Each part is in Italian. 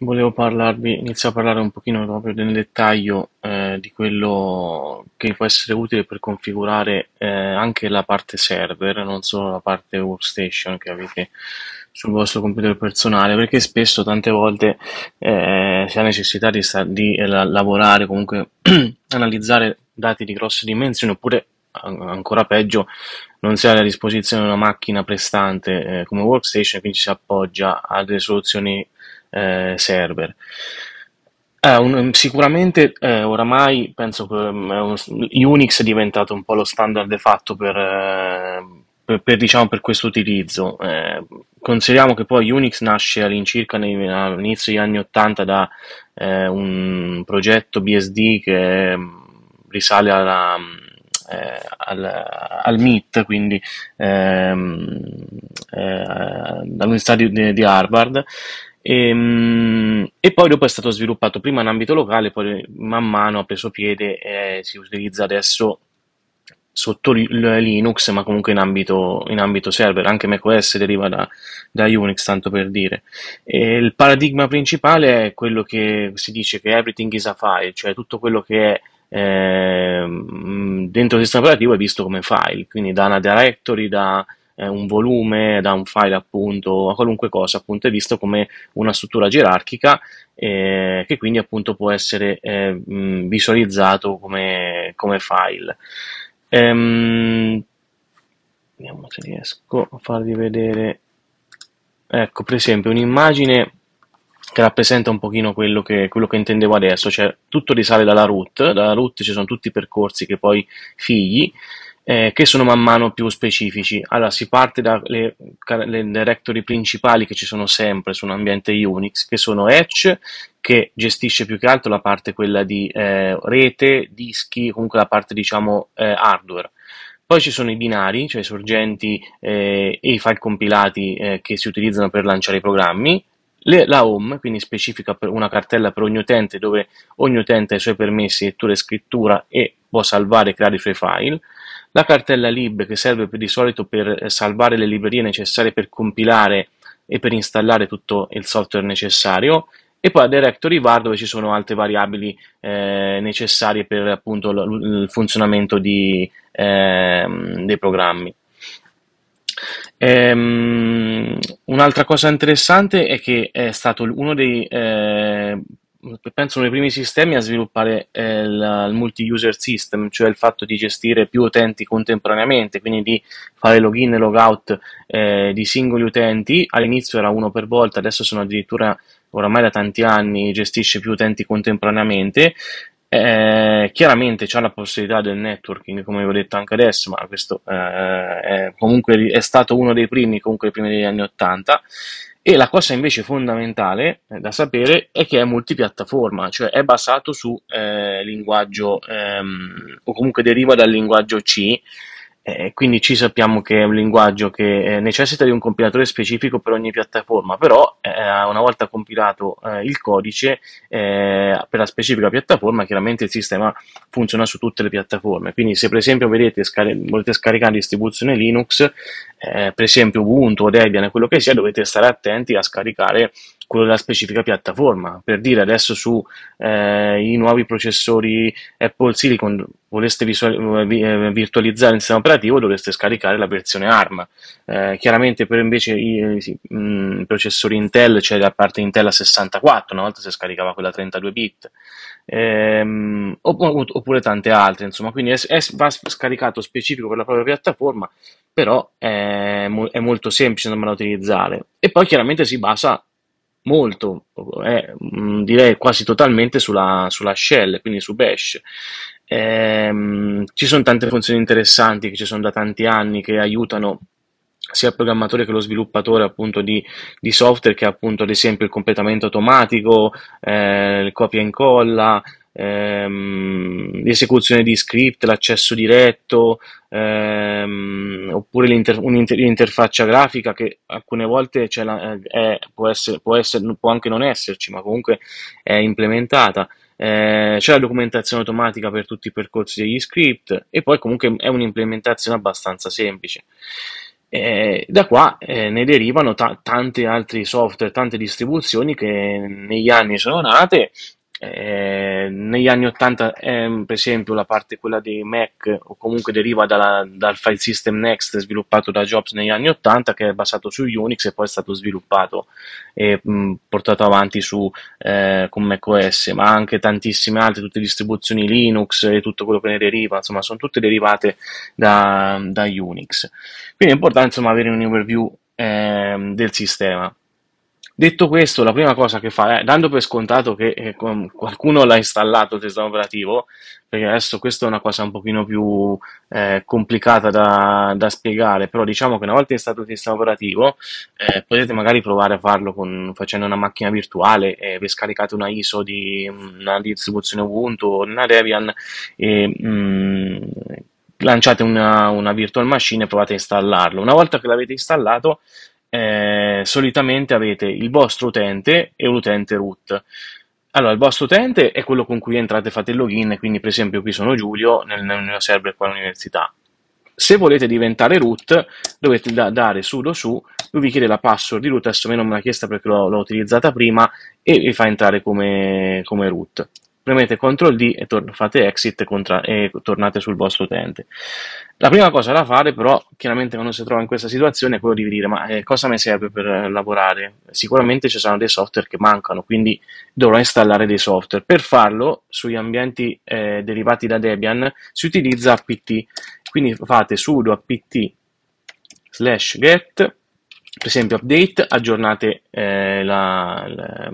Volevo parlarvi iniziare a parlare un pochino proprio nel dettaglio, ehm, di quello che può essere utile per configurare, ehm, anche la parte server, non solo la parte workstation che avete sul vostro computer personale, perché spesso, tante volte, ehm, si ha necessità di sta di eh, la lavorare, comunque analizzare dati di grosse dimensioni, oppure an ancora peggio, non si ha a disposizione una macchina prestante, ehm, come workstation, quindi ci si appoggia a delle soluzioni eh, server. Eh, un, sicuramente eh, oramai penso che um, Unix è diventato un po' lo standard de fatto per, eh, per, per, diciamo, per questo utilizzo. Eh, consideriamo che poi Unix nasce all'incirca all'inizio degli anni 80 da eh, un progetto BSD che mm, risale alla, eh, al, al, MIT, quindi ehm, all'Università di, di Harvard, e, ehm, e, poi dopo è stato sviluppato prima in ambito locale, poi man mano ha preso piede e si utilizza adesso sotto Linux, ma comunque in ambito, in ambito server. Anche macOS deriva da, da, Unix, tanto per dire. E il paradigma principale è quello che si dice che everything is a file, cioè tutto quello che è eh, dentro il sistema operativo è visto come file, quindi da una directory, da eh, un volume, da un file appunto, a qualunque cosa, appunto è visto come una struttura gerarchica eh, che quindi appunto può essere eh, mm, visualizzato come, come file. Ehm, vediamo se riesco a farvi vedere, ecco per esempio un'immagine che rappresenta un pochino quello che, quello che, intendevo adesso, cioè tutto risale dalla root, dalla root ci sono tutti i percorsi che poi figli, eh, che sono man mano più specifici. Allora, si parte dalle directory principali che ci sono sempre su un ambiente Unix, che sono Hatch, che gestisce più che altro la parte quella di eh, rete, dischi, comunque la parte diciamo eh, hardware. Poi ci sono i binari, cioè i sorgenti eh, e i file compilati eh, che si utilizzano per lanciare i programmi, la home, quindi specifica per una cartella per ogni utente dove ogni utente ha i suoi permessi lettura e scrittura e può salvare e creare i suoi file. La cartella lib che serve di solito per eh, salvare le librerie necessarie per compilare e per installare tutto il software necessario e poi la directory var dove ci sono altre variabili eh, necessarie per appunto il funzionamento di, eh, dei programmi. Um, un'altra cosa interessante è che è stato uno dei eh, penso uno dei primi sistemi a sviluppare eh, il, il multi-user system, cioè il fatto di gestire più utenti contemporaneamente, quindi di fare login e logout eh, di singoli utenti. All'inizio era uno per volta, adesso sono addirittura oramai da tanti anni gestisce più utenti contemporaneamente. Eh, chiaramente c'è la possibilità del networking, come vi ho detto anche adesso, ma questo eh, è, comunque è stato uno dei primi, comunque primi degli anni 80. E la cosa invece fondamentale eh, da sapere è che è multipiattaforma, cioè è basato su eh, linguaggio ehm, o comunque deriva dal linguaggio C eh, quindi ci sappiamo che è un linguaggio che eh, necessita di un compilatore specifico per ogni piattaforma, però eh, una volta compilato eh, il codice eh, per la specifica piattaforma, chiaramente il sistema funziona su tutte le piattaforme. Quindi se per esempio vedete, scari- volete scaricare distribuzione Linux, eh, per esempio Ubuntu o Debian, quello che sia, dovete stare attenti a scaricare quello della specifica piattaforma. Per dire adesso su eh, i nuovi processori Apple Silicon voleste visual- eh, virtualizzare il sistema operativo dovreste scaricare la versione ARM. Eh, chiaramente per invece i, eh, sì, mh, mm, processori Intel c'è cioè da parte Intel a 64, una volta si scaricava quella 32 bit. Ehm, oppure tante altre, insomma, quindi è, è, va scaricato specifico per la propria piattaforma, però è, è molto semplice da utilizzare. E poi chiaramente si basa molto, eh, mm, direi quasi totalmente sulla, sulla, shell, quindi su bash. Eh, ci sono tante funzioni interessanti che ci sono da tanti anni che aiutano sia il programmatore che lo sviluppatore appunto di, di software che appunto ad esempio il completamento automatico, eh, il copia e incolla, ehm, l'esecuzione di script, l'accesso diretto, ehm, oppure l'interfaccia grafica che alcune volte la, è, può, essere, può, essere, può, anche non esserci, ma comunque è implementata. Eh, c'è la documentazione automatica per tutti i percorsi degli script e poi comunque è un'implementazione abbastanza semplice. Eh, da qua eh, ne derivano ta- tanti altri software, tante distribuzioni che negli anni sono nate eh, negli anni 80 ehm, per esempio la parte quella dei Mac o comunque deriva dalla, dal file system Next sviluppato da Jobs negli anni 80 che è basato su Unix e poi è stato sviluppato e mh, portato avanti su, eh, con macOS ma anche tantissime altre, tutte distribuzioni Linux e tutto quello che ne deriva insomma sono tutte derivate da, da Unix quindi è importante insomma avere un overview ehm, del sistema Detto questo, la prima cosa che fa è, eh, dando per scontato che eh, qualcuno l'ha installato il sistema operativo, perché adesso questa è una cosa un pochino più eh, complicata da, da, spiegare, però diciamo che una volta installato il sistema operativo eh, potete magari provare a farlo con, facendo una macchina virtuale, eh, vi scaricate una ISO di una distribuzione Ubuntu o una Debian e... Mm, lanciate una, una virtual machine e provate a installarlo. Una volta che l'avete installato, eh, solitamente avete il vostro utente e un utente root. Allora, il vostro utente è quello con cui entrate e fate il login, quindi per esempio qui sono Giulio nel, nel mio server qua all'università. Se volete diventare root, dovete da dare sudo su, lui vi chiede la password di root, adesso me non me l'ha chiesta perché l'ho, utilizzata prima, e vi fa entrare come, come root premete Ctrl D e tor- fate exit contra- e tornate sul vostro utente. La prima cosa da fare però, chiaramente quando si trova in questa situazione, è quello di dire ma eh, cosa mi serve per eh, lavorare? Sicuramente ci saranno dei software che mancano, quindi dovrò installare dei software. Per farlo, sugli ambienti eh, derivati da Debian, si utilizza apt, quindi fate sudo apt slash get, per esempio update, aggiornate eh, la, la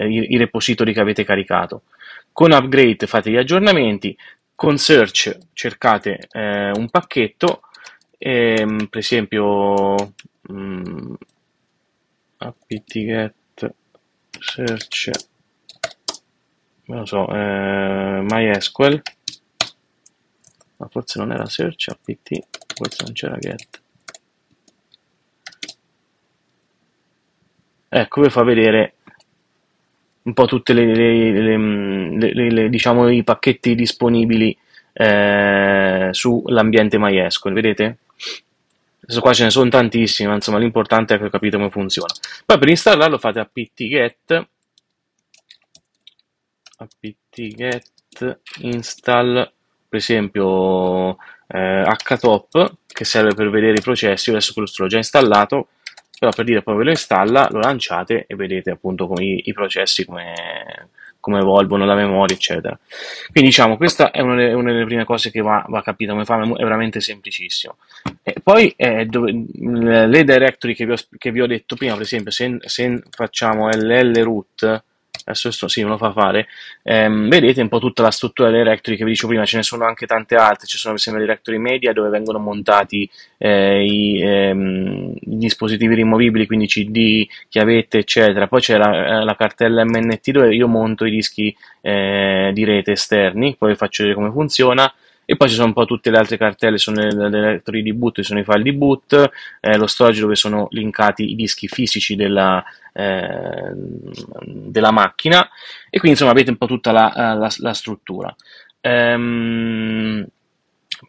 eh, i, i repository che avete caricato. Con upgrade fate gli aggiornamenti, con search cercate eh, un pacchetto, ehm, per esempio mh, mm, apt-get search, non so, eh, MySQL, ma forse non era search, apt, forse non c'era get. Ecco, eh, vi fa vedere un po' tutti diciamo, i pacchetti disponibili eh, sull'ambiente MySQL, vedete? Adesso qua ce ne sono tantissimi, ma insomma l'importante è che ho capito come funziona. Poi per installarlo fate apt-get apt-get install per esempio eh, htop che serve per vedere i processi, adesso questo l'ho già installato però per dire poi ve lo installa, lo lanciate e vedete appunto come i, i processi come, come, evolvono la memoria eccetera quindi diciamo questa è una delle, una delle prime cose che va, va capita come fa, è veramente semplicissimo e poi eh, dove, le directory che vi, ho, che vi, ho, detto prima per esempio se, se facciamo ll root adesso sto, sì, me lo fa fare, ehm, vedete un po' tutta la struttura delle directory che vi dicevo prima, ce ne sono anche tante altre, ci sono per le directory media dove vengono montati eh, i, ehm, i, dispositivi rimovibili, quindi CD, chiavette, eccetera, poi c'è la, eh, la cartella MNT dove io monto i dischi eh, di rete esterni, poi vi faccio vedere come funziona, e poi ci sono un po' tutte le altre cartelle, sono le, le directory di boot, sono i file di boot, eh, lo storage dove sono linkati i dischi fisici della, eh, della macchina e quindi insomma avete un po' tutta la, eh, la, la struttura. Ehm,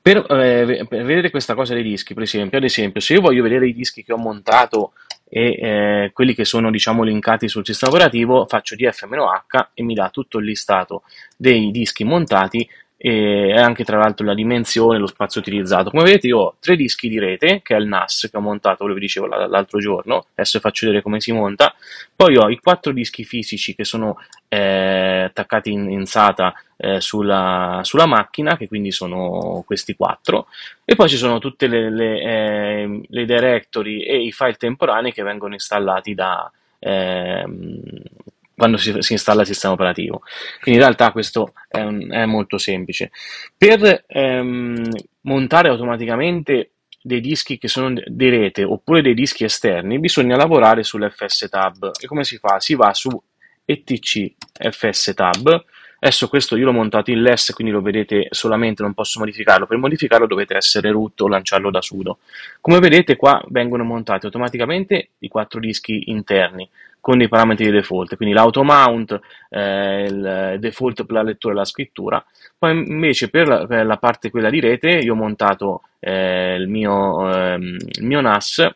per, eh, per, vedere questa cosa dei dischi, per esempio, ad esempio, se io voglio vedere i dischi che ho montato e eh, quelli che sono diciamo linkati sul sistema operativo, faccio df-h e mi dà tutto il listato dei dischi montati e anche tra l'altro la dimensione, lo spazio utilizzato. Come vedete io ho tre dischi di rete, che è il NAS che ho montato, ve lo dicevo l'altro giorno, adesso vi faccio vedere come si monta, poi ho i quattro dischi fisici che sono eh, attaccati in, in SATA eh, sulla, sulla, macchina, che quindi sono questi quattro, e poi ci sono tutte le, le, eh, le directory e i file temporanei che vengono installati da, ehm, quando si, si, installa il sistema operativo. Quindi in realtà questo è, un, è molto semplice. Per ehm, montare automaticamente dei dischi che sono di rete oppure dei dischi esterni, bisogna lavorare sull'FS Tab. E come si fa? Si va su etc fs tab adesso questo io l'ho montato in less quindi lo vedete solamente non posso modificarlo per modificarlo dovete essere root o lanciarlo da sudo come vedete qua vengono montati automaticamente i quattro dischi interni con i parametri di default, quindi l'auto mount, eh, il default per la lettura e la scrittura. Poi invece per la, per la parte quella di rete io ho montato eh, il, mio, ehm, il, mio, NAS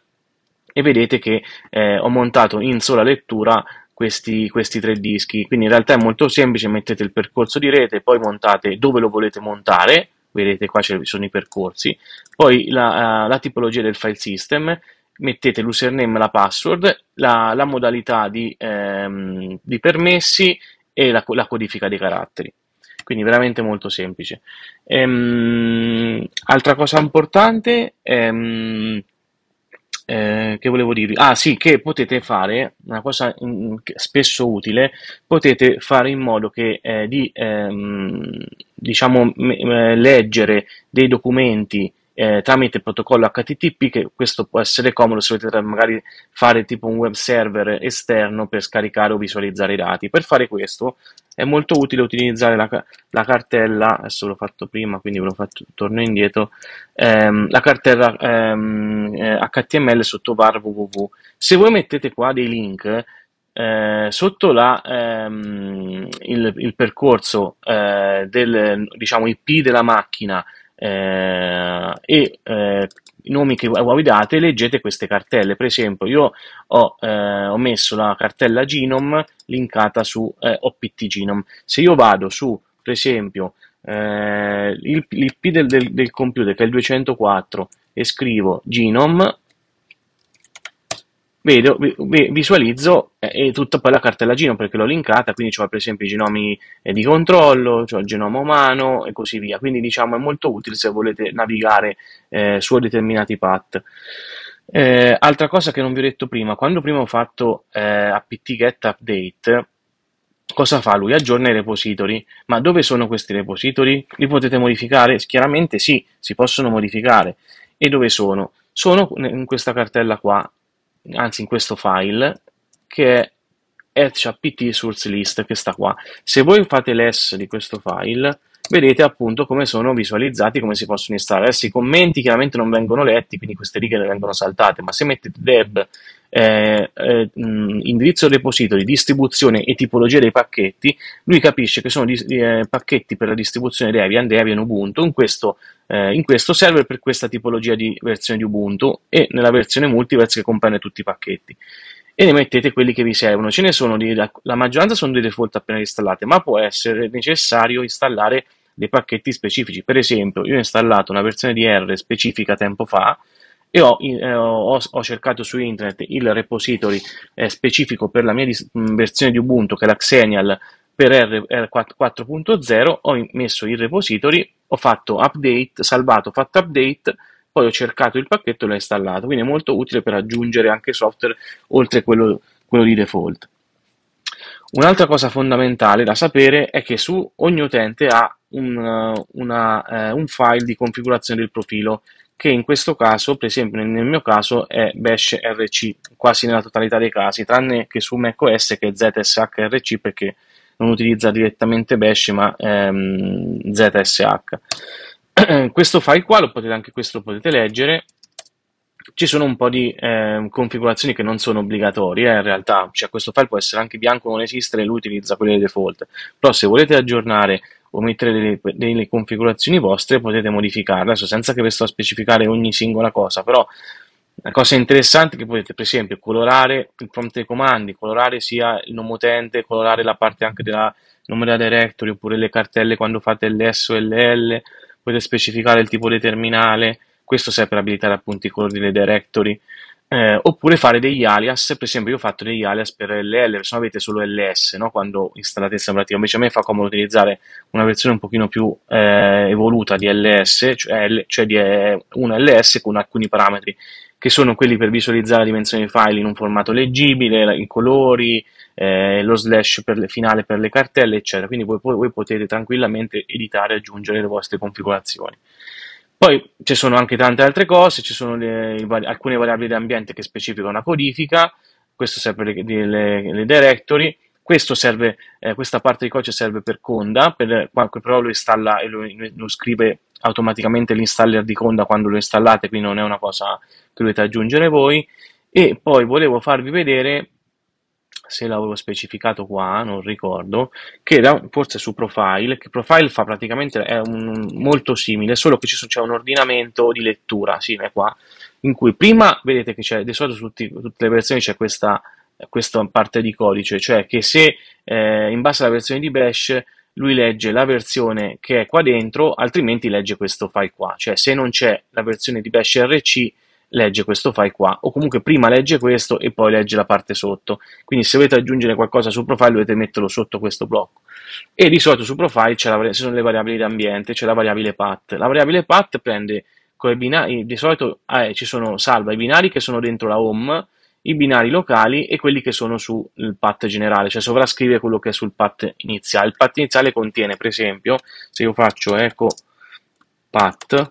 e vedete che eh, ho montato in sola lettura questi, questi, tre dischi. Quindi in realtà è molto semplice, mettete il percorso di rete, poi montate dove lo volete montare, vedete qua ci sono i percorsi, poi la, eh, la, tipologia del file system mettete l'username, e la password, la, la modalità di, ehm, di, permessi e la, la, codifica dei caratteri. Quindi veramente molto semplice. Ehm, altra cosa importante ehm, eh, che volevo dirvi, ah sì, che potete fare, una cosa in, mm, mm, spesso utile, potete fare in modo che eh, di ehm, diciamo, leggere dei documenti eh, tramite il protocollo HTTP, che questo può essere comodo se volete magari fare tipo un web server esterno per scaricare o visualizzare i dati. Per fare questo è molto utile utilizzare la, la cartella, adesso l'ho fatto prima quindi ve lo faccio, torno indietro, ehm, la cartella ehm, HTML eh, sotto var www. Se voi mettete qua dei link, eh, sotto la, ehm, il, il, percorso eh, del diciamo, IP della macchina eh, e eh, i nomi che voi date, leggete queste cartelle. Per esempio, io ho, eh, ho messo la cartella Genome linkata su eh, OPT Genome. Se io vado su, per esempio, eh, l'IP del, del, del computer che è il 204 e scrivo Genome, vedo, visualizzo eh, e tutta poi la cartella cartellagina perché l'ho linkata, quindi ho per esempio i genomi eh, di controllo, ho il genoma umano e così via, quindi diciamo è molto utile se volete navigare eh, su determinati path. Eh, altra cosa che non vi ho detto prima, quando prima ho fatto eh, apt get update, cosa fa lui? Aggiorna i repository. Ma dove sono questi repository? Li potete modificare? Chiaramente sì, si possono modificare. E dove sono? Sono in questa cartella qua, anzi in questo file che è etch.apt source list che sta qua. Se voi fate l'es di questo file vedete appunto come sono visualizzati, come si possono installare. Adesso i commenti chiaramente non vengono letti, quindi queste righe le vengono saltate, ma se mettete deb eh, eh, indirizzo repository, distribuzione e tipologia dei pacchetti, lui capisce che sono eh, pacchetti per la distribuzione Debian, Debian Ubuntu, in questo, eh, in questo server per questa tipologia di versione di Ubuntu e nella versione multiverse che comprende tutti i pacchetti e ne mettete quelli che vi servono. Ce ne sono, di, la, la maggioranza sono di default appena installate, ma può essere necessario installare dei pacchetti specifici. Per esempio, io ho installato una versione di R specifica tempo fa, e ho, eh, ho, ho cercato su internet il repository eh, specifico per la mia mm, versione di Ubuntu che è la Xenial per R4.0 ho messo il repository, ho fatto update, salvato, fatto update, poi ho cercato il pacchetto e l'ho installato, quindi è molto utile per aggiungere anche software oltre quello, quello di default. Un'altra cosa fondamentale da sapere è che su ogni utente ha un, una, eh, un file di configurazione del profilo che in questo caso, per esempio nel mio caso, è bash rc quasi nella totalità dei casi, tranne che su macOS che è zshrc perché non utilizza direttamente bash ma ehm, zsh. questo file qua, lo potete, anche questo lo potete leggere, ci sono un po' di eh, configurazioni che non sono obbligatorie eh, in realtà, cioè questo file può essere anche bianco, non esistere e lui utilizza quelle default, però se volete aggiornare o mettere delle, delle configurazioni vostre potete modificarle, adesso senza che vi sto a specificare ogni singola cosa, però la cosa interessante è che potete, per esempio, colorare il prompt dei comandi, colorare sia il nome utente, colorare la parte anche della nome della directory, oppure le cartelle quando fate l'S o l'L, potete specificare il tipo di terminale, questo serve per abilitare appunto i colori delle directory, eh, oppure fare degli alias, per esempio io ho fatto degli alias per LL, se no avete solo LS no? quando installate il installativo, invece a me fa comodo utilizzare una versione un pochino più eh, evoluta di LS, cioè, L, cioè di eh, un LS con alcuni parametri che sono quelli per visualizzare la dimensione dei file in un formato leggibile, i colori, eh, lo slash per le, finale per le cartelle, eccetera. Quindi voi, voi potete tranquillamente editare e aggiungere le vostre configurazioni. Poi ci sono anche tante altre cose, ci sono le, vari, alcune variabili di ambiente che specificano la codifica, questo serve le, le, le directory, serve, eh, questa parte di codice serve per Conda, per, però lo installa e lo, lo scrive automaticamente l'installer di Conda quando lo installate, quindi non è una cosa che dovete aggiungere voi. E poi volevo farvi vedere se l'avevo specificato qua, non ricordo, che da, forse su Profile, che Profile fa praticamente, è un, molto simile, solo che c'è un ordinamento di lettura, simile sì, qua, in cui prima, vedete che c'è, di solito su tutti, tutte le versioni c'è questa, questa, parte di codice, cioè che se eh, in base alla versione di Bash lui legge la versione che è qua dentro, altrimenti legge questo file qua, cioè se non c'è la versione di Bash RC legge questo file qua, o comunque prima legge questo e poi legge la parte sotto. Quindi se volete aggiungere qualcosa su profile dovete metterlo sotto questo blocco. E di solito su profile c'è la, sono le variabili d'ambiente ambiente, c'è la variabile path. La variabile path prende come binari, di solito ah, eh, ci sono salva i binari che sono dentro la home, i binari locali e quelli che sono sul path generale, cioè sovrascrive quello che è sul path iniziale. Il path iniziale contiene, per esempio, se io faccio eco path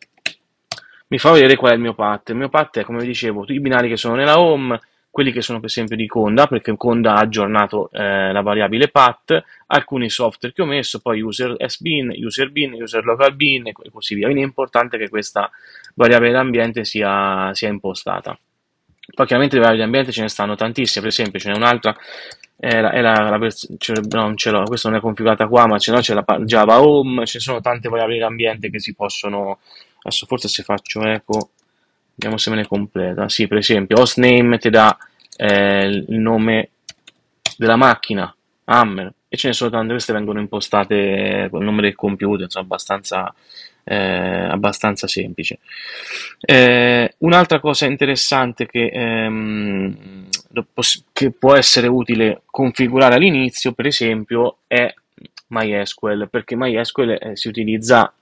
mi fa vedere qual è il mio pat. Il mio pat è, come dicevo, i binari che sono nella home, quelli che sono per esempio di Conda, perché Conda ha aggiornato eh, la variabile pat, alcuni software che ho messo, poi user sbin, user bin, user local bin e così via. Quindi è importante che questa variabile d'ambiente sia, sia impostata. Poi chiaramente le variabili d'ambiente ce ne stanno tantissime, per esempio ce n'è un'altra, eh, la, la, la, non ce l'ho, questa non è configurata qua, ma ce n'è c'è la Java Home, ci sono tante variabili d'ambiente che si possono adesso forse se faccio eco vediamo se me ne completa sì per esempio hostname ti dà eh, il nome della macchina hammer e ce ne sono tante queste vengono impostate con il nome del computer insomma abbastanza eh, abbastanza semplice. Eh, un'altra cosa interessante che, ehm, che, può essere utile configurare all'inizio, per esempio, è MySQL, perché MySQL eh, si utilizza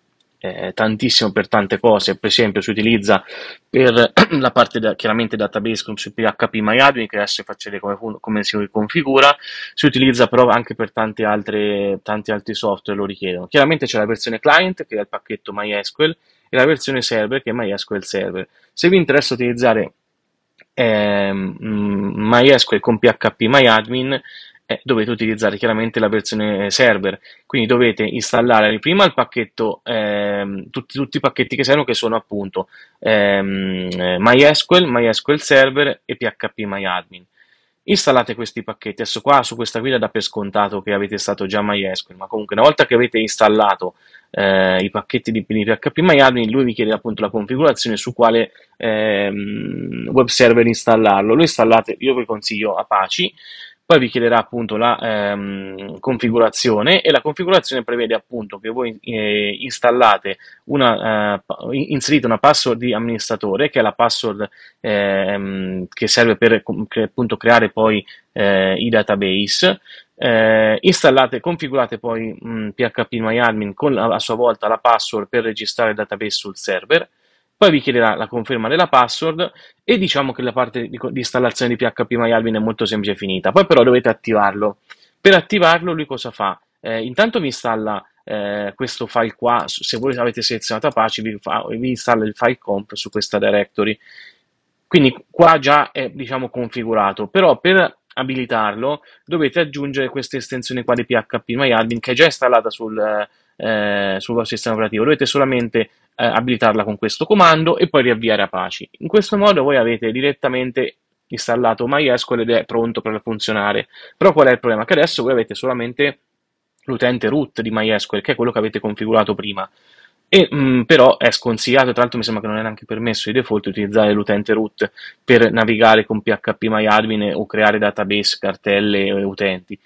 eh, tantissimo per tante cose, per esempio si utilizza per la parte da, chiaramente database con su PHP MyAdmin che adesso faccio vedere come, come, si configura, si utilizza però anche per tanti altri, tanti altri software lo richiedono. Chiaramente c'è la versione client che è il pacchetto MySQL e la versione server che è MySQL Server. Se vi interessa utilizzare eh, MySQL con PHP MyAdmin eh, dovete utilizzare chiaramente la versione server, quindi dovete installare prima il pacchetto, ehm, tutti, tutti, i pacchetti che servono che sono appunto ehm, MySQL, MySQL Server e PHP MyAdmin. Installate questi pacchetti, adesso qua su questa guida dà per scontato che avete stato già MySQL, ma comunque una volta che avete installato eh, i pacchetti di, di PHP MyAdmin, lui vi chiede appunto la configurazione su quale ehm, web server installarlo. Lo installate, io vi consiglio Apache, poi vi chiederà appunto la ehm, configurazione e la configurazione prevede appunto che voi eh, installate una, eh, inserite una password di amministratore che è la password ehm, che serve per che, appunto creare poi eh, i database. Eh, installate, configurate poi mh, mm, PHP MyAdmin con la, a sua volta la password per registrare il database sul server poi vi chiederà la conferma della password e diciamo che la parte di, di installazione di PHP MyAlvin è molto semplice e finita. Poi però dovete attivarlo. Per attivarlo lui cosa fa? Eh, intanto vi installa eh, questo file qua, se voi avete selezionato Apache vi, fa, vi installa il file comp su questa directory. Quindi qua già è diciamo configurato, però per abilitarlo dovete aggiungere questa estensione qua di PHP MyAdmin che è già installata sul, eh, eh, sul vostro sistema operativo, dovete solamente eh, abilitarla con questo comando e poi riavviare Apache. In questo modo voi avete direttamente installato MySQL ed è pronto per funzionare. Però qual è il problema? Che adesso voi avete solamente l'utente root di MySQL, che è quello che avete configurato prima. E, mh, mm, però è sconsigliato, tra l'altro mi sembra che non è neanche permesso di default utilizzare l'utente root per navigare con PHP MyAdmin o creare database, cartelle utenti.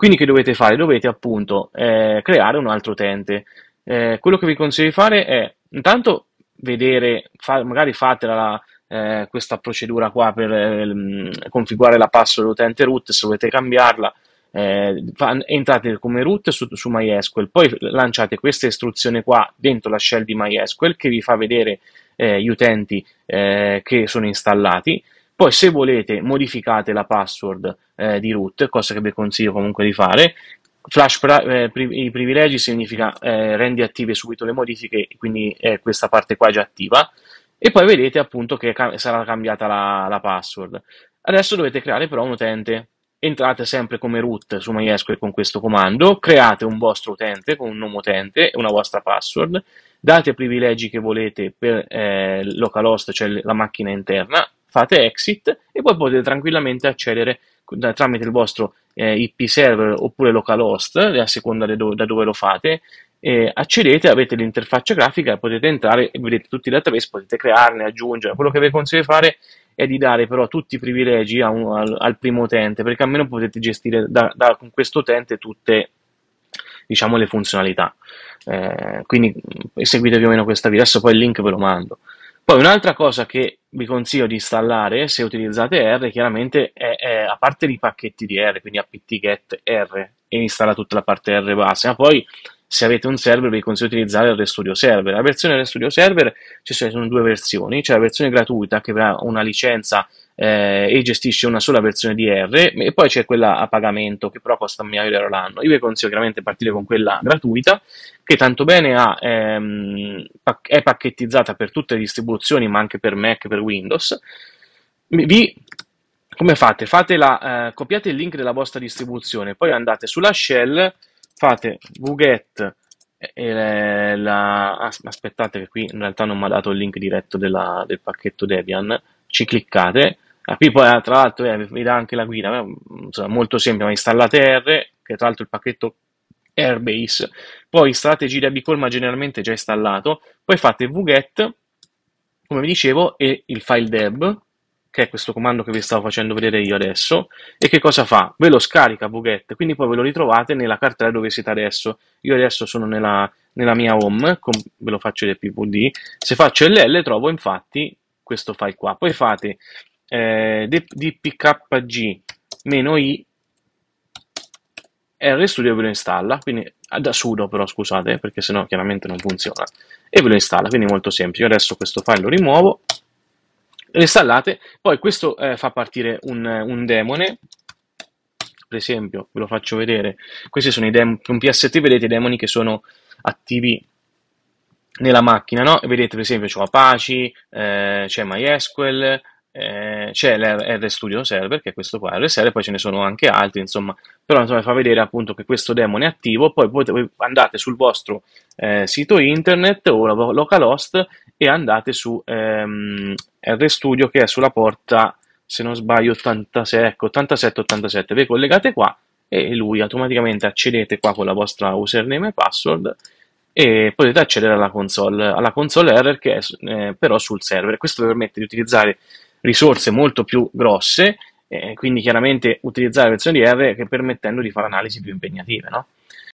Quindi che dovete fare? Dovete appunto eh, creare un altro utente. Eh, quello che vi consiglio di fare è intanto vedere, fa, magari fate la, eh, questa procedura qua per ehm, configurare la password utente root, se volete cambiarla, eh, entrate come root su, su, MySQL, poi lanciate questa istruzione qua dentro la shell di MySQL che vi fa vedere eh, gli utenti eh, che sono installati poi se volete modificate la password eh, di root, cosa che vi consiglio comunque di fare. Flash eh, pri i privilegi significa eh, rendi attive subito le modifiche, quindi eh, questa parte qua è già attiva. E poi vedete appunto che ca sarà cambiata la, la password. Adesso dovete creare però un utente entrate sempre come root su MySQL con questo comando, create un vostro utente con un nome utente e una vostra password, date i privilegi che volete per eh, localhost, cioè la macchina interna, fate exit e poi potete tranquillamente accedere tramite il vostro eh, IP server oppure localhost, eh, a seconda do da dove lo fate, eh, accedete, avete l'interfaccia grafica, potete entrare e vedete tutti i database, potete crearne, aggiungere, quello che vi consiglio di fare è di dare però tutti i privilegi un, al, al, primo utente, perché almeno potete gestire da, da, con questo utente tutte diciamo, le funzionalità. Eh, quindi seguite più o meno questa via, adesso poi il link ve lo mando. Poi un'altra cosa che vi consiglio di installare se utilizzate R chiaramente è, è, a parte i pacchetti di R quindi apt-get R e installa tutta la parte R base ma poi se avete un server vi consiglio di utilizzare RStudio Server la versione RStudio Server ci sono due versioni c'è cioè la versione gratuita che avrà una licenza eh, e gestisce una sola versione di R e poi c'è quella a pagamento che però costa 1000 euro l'anno. Io vi consiglio chiaramente partire con quella gratuita che tanto bene ha, ehm, è pacchettizzata per tutte le distribuzioni ma anche per Mac e per Windows. Vi come fate? fate la, eh, copiate il link della vostra distribuzione, poi andate sulla shell, fate wget, eh, la, aspettate che qui in realtà non mi ha dato il link diretto della, del pacchetto Debian, ci cliccate la pipa tra l'altro eh, vi dà anche la guida, eh, insomma, molto semplice, ma installate R, che tra l'altro il pacchetto Airbase, poi installate GDB ma generalmente già installato, poi fate wget, come vi dicevo, e il file deb, che è questo comando che vi stavo facendo vedere io adesso, e che cosa fa? Ve lo scarica Buget, quindi poi ve lo ritrovate nella cartella dove siete adesso. Io adesso sono nella, nella mia home, con, ve lo faccio vedere pvd, se faccio ll trovo infatti questo file qua. Poi fate eh, dpkg-i RStudio ve lo installa, quindi da sudo però scusate perché sennò chiaramente non funziona e ve lo installa, quindi molto semplice. adesso questo file lo rimuovo, lo installate, poi questo eh, fa partire un, un, demone, per esempio ve lo faccio vedere, questi sono i demoni, con PST vedete i demoni che sono attivi nella macchina, no? vedete per esempio c'è Apache, eh, c'è MySQL, eh, c'è l'R Studio Server, che è questo qua, R Server, poi ce ne sono anche altri, insomma, però insomma fa vedere appunto che questo daemon è attivo, poi potete, andate sul vostro eh, sito internet o localhost e andate su ehm, R Studio che è sulla porta, se non sbaglio, 86, ecco, 87, vi collegate qua e lui automaticamente accedete qua con la vostra username e password e potete accedere alla console, alla console error che è eh, però sul server. Questo vi permette di utilizzare risorse molto più grosse, eh, quindi chiaramente utilizzare la versione di R che permettendo di fare analisi più impegnative, no?